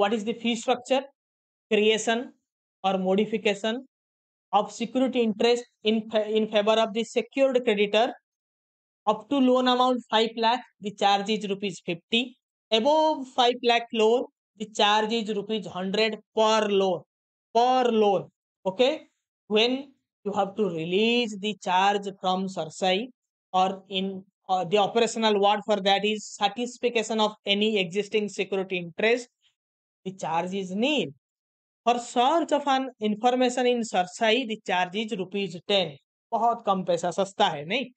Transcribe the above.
what is the fee structure creation or modification of security interest in in favor of the secured creditor up to loan amount 5 lakh the charge is rupees 50 above 5 lakh loan the charge is rupees 100 per loan per loan okay when you have to release the charge from sursai or in uh, the operational word for that is satisfaction of any existing security interest The charge is nil. For search of an information in search the charge is rupees 10. बहुत कम पैसा सस्ता है नहीं